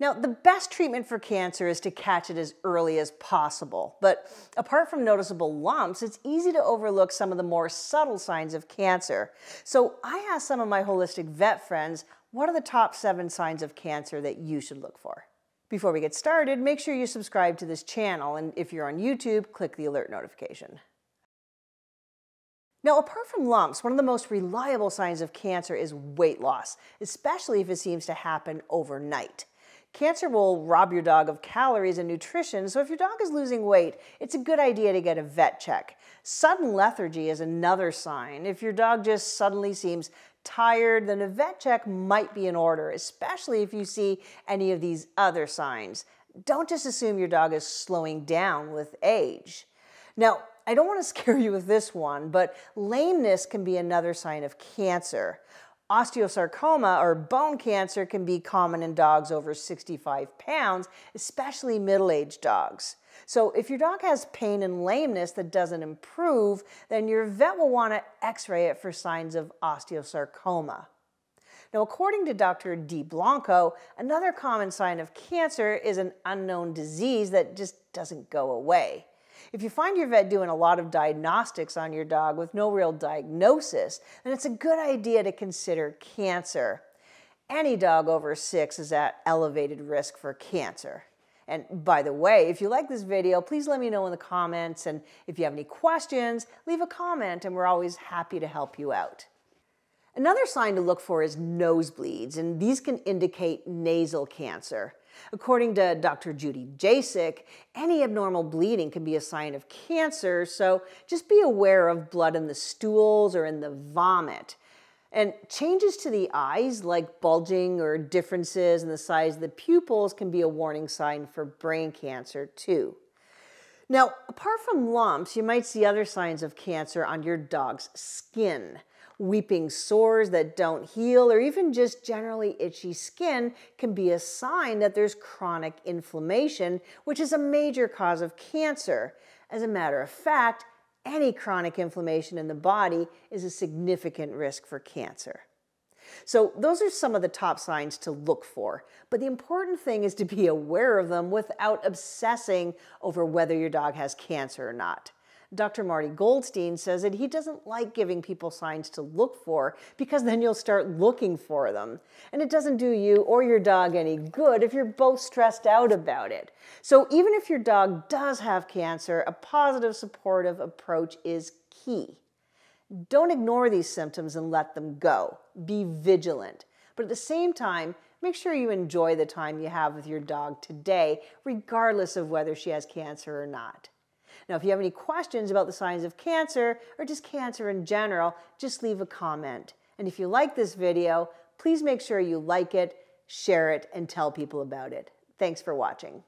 Now, the best treatment for cancer is to catch it as early as possible. But apart from noticeable lumps, it's easy to overlook some of the more subtle signs of cancer. So I asked some of my holistic vet friends, what are the top seven signs of cancer that you should look for? Before we get started, make sure you subscribe to this channel. And if you're on YouTube, click the alert notification. Now, apart from lumps, one of the most reliable signs of cancer is weight loss, especially if it seems to happen overnight. Cancer will rob your dog of calories and nutrition, so if your dog is losing weight, it's a good idea to get a vet check. Sudden lethargy is another sign. If your dog just suddenly seems tired, then a vet check might be in order, especially if you see any of these other signs. Don't just assume your dog is slowing down with age. Now, I don't want to scare you with this one, but lameness can be another sign of cancer. Osteosarcoma or bone cancer can be common in dogs over 65 pounds, especially middle aged dogs. So, if your dog has pain and lameness that doesn't improve, then your vet will want to x ray it for signs of osteosarcoma. Now, according to Dr. DiBlanco, another common sign of cancer is an unknown disease that just doesn't go away. If you find your vet doing a lot of diagnostics on your dog with no real diagnosis, then it's a good idea to consider cancer. Any dog over six is at elevated risk for cancer. And by the way, if you like this video, please let me know in the comments. And if you have any questions, leave a comment and we're always happy to help you out. Another sign to look for is nosebleeds, and these can indicate nasal cancer. According to Dr. Judy Jasek, any abnormal bleeding can be a sign of cancer, so just be aware of blood in the stools or in the vomit. And changes to the eyes, like bulging or differences in the size of the pupils, can be a warning sign for brain cancer, too. Now, apart from lumps, you might see other signs of cancer on your dog's skin. Weeping sores that don't heal or even just generally itchy skin can be a sign that there's chronic inflammation, which is a major cause of cancer. As a matter of fact, any chronic inflammation in the body is a significant risk for cancer. So those are some of the top signs to look for, but the important thing is to be aware of them without obsessing over whether your dog has cancer or not. Dr. Marty Goldstein says that he doesn't like giving people signs to look for because then you'll start looking for them. And it doesn't do you or your dog any good if you're both stressed out about it. So even if your dog does have cancer, a positive supportive approach is key. Don't ignore these symptoms and let them go. Be vigilant. But at the same time, make sure you enjoy the time you have with your dog today, regardless of whether she has cancer or not. Now, if you have any questions about the signs of cancer or just cancer in general, just leave a comment. And if you like this video, please make sure you like it, share it, and tell people about it. Thanks for watching.